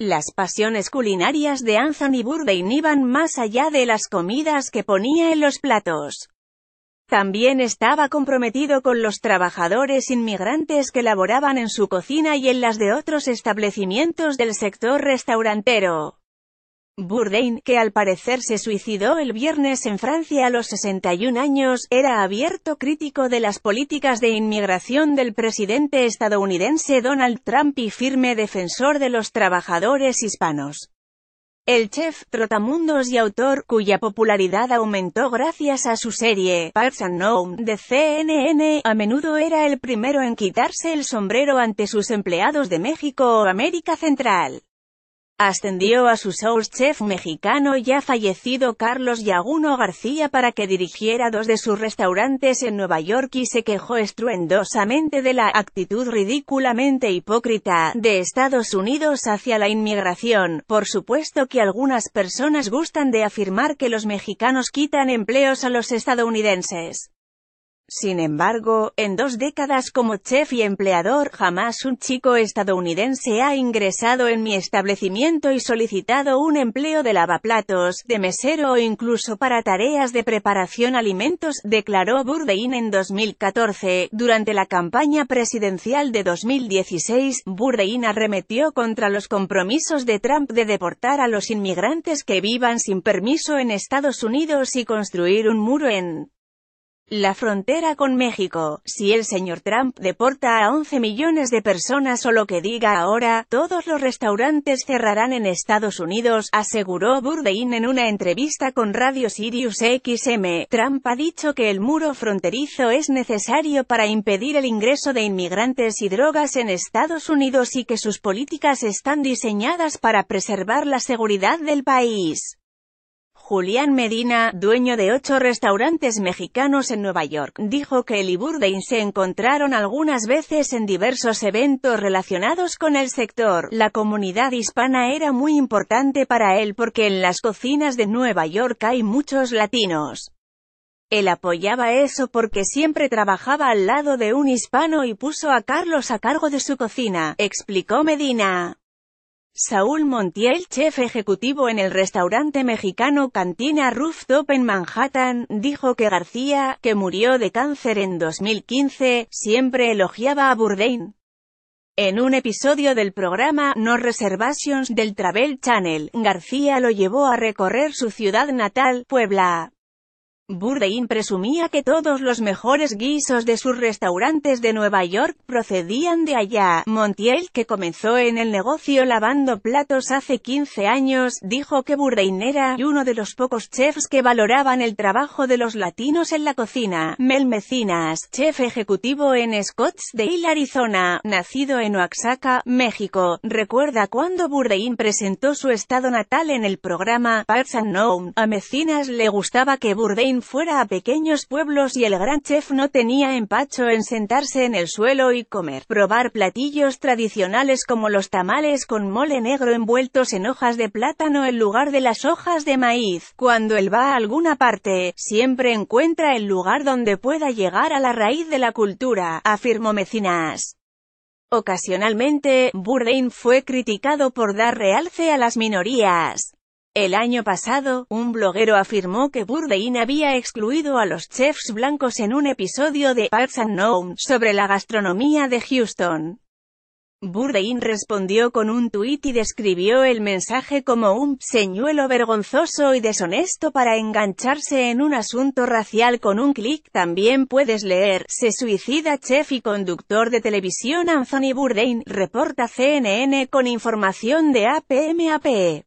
Las pasiones culinarias de Anthony Bourdain iban más allá de las comidas que ponía en los platos. También estaba comprometido con los trabajadores inmigrantes que laboraban en su cocina y en las de otros establecimientos del sector restaurantero. Bourdain, que al parecer se suicidó el viernes en Francia a los 61 años, era abierto crítico de las políticas de inmigración del presidente estadounidense Donald Trump y firme defensor de los trabajadores hispanos. El chef, trotamundos y autor, cuya popularidad aumentó gracias a su serie, Parks Unknown, de CNN, a menudo era el primero en quitarse el sombrero ante sus empleados de México o América Central. Ascendió a su sous-chef mexicano ya fallecido Carlos Yaguno García para que dirigiera dos de sus restaurantes en Nueva York y se quejó estruendosamente de la actitud ridículamente hipócrita de Estados Unidos hacia la inmigración. Por supuesto que algunas personas gustan de afirmar que los mexicanos quitan empleos a los estadounidenses. Sin embargo, en dos décadas como chef y empleador, jamás un chico estadounidense ha ingresado en mi establecimiento y solicitado un empleo de lavaplatos, de mesero o incluso para tareas de preparación alimentos, declaró Burdein en 2014. Durante la campaña presidencial de 2016, Burdein arremetió contra los compromisos de Trump de deportar a los inmigrantes que vivan sin permiso en Estados Unidos y construir un muro en la frontera con México. Si el señor Trump deporta a 11 millones de personas o lo que diga ahora, todos los restaurantes cerrarán en Estados Unidos, aseguró Burdein en una entrevista con Radio Sirius XM. Trump ha dicho que el muro fronterizo es necesario para impedir el ingreso de inmigrantes y drogas en Estados Unidos y que sus políticas están diseñadas para preservar la seguridad del país. Julián Medina, dueño de ocho restaurantes mexicanos en Nueva York, dijo que él y Burdain se encontraron algunas veces en diversos eventos relacionados con el sector. La comunidad hispana era muy importante para él porque en las cocinas de Nueva York hay muchos latinos. Él apoyaba eso porque siempre trabajaba al lado de un hispano y puso a Carlos a cargo de su cocina, explicó Medina. Saúl Montiel, chef ejecutivo en el restaurante mexicano Cantina Rooftop en Manhattan, dijo que García, que murió de cáncer en 2015, siempre elogiaba a Bourdain. En un episodio del programa No Reservations del Travel Channel, García lo llevó a recorrer su ciudad natal, Puebla, Bourdain presumía que todos los mejores guisos de sus restaurantes de Nueva York procedían de allá. Montiel, que comenzó en el negocio lavando platos hace 15 años, dijo que Bourdain era uno de los pocos chefs que valoraban el trabajo de los latinos en la cocina. Mel Mecinas, chef ejecutivo en Scottsdale, Arizona, nacido en Oaxaca, México, recuerda cuando Bourdain presentó su estado natal en el programa Parts Unknown. A Mecinas le gustaba que Burdein fuera a pequeños pueblos y el gran chef no tenía empacho en sentarse en el suelo y comer, probar platillos tradicionales como los tamales con mole negro envueltos en hojas de plátano en lugar de las hojas de maíz. Cuando él va a alguna parte, siempre encuentra el lugar donde pueda llegar a la raíz de la cultura, afirmó Mecinas. Ocasionalmente, Bourdain fue criticado por dar realce a las minorías. El año pasado, un bloguero afirmó que Bourdain había excluido a los chefs blancos en un episodio de Parts Unknown sobre la gastronomía de Houston. Bourdain respondió con un tuit y describió el mensaje como un señuelo vergonzoso y deshonesto para engancharse en un asunto racial con un clic. También puedes leer, se suicida chef y conductor de televisión Anthony Bourdain, reporta CNN con información de APMAPE.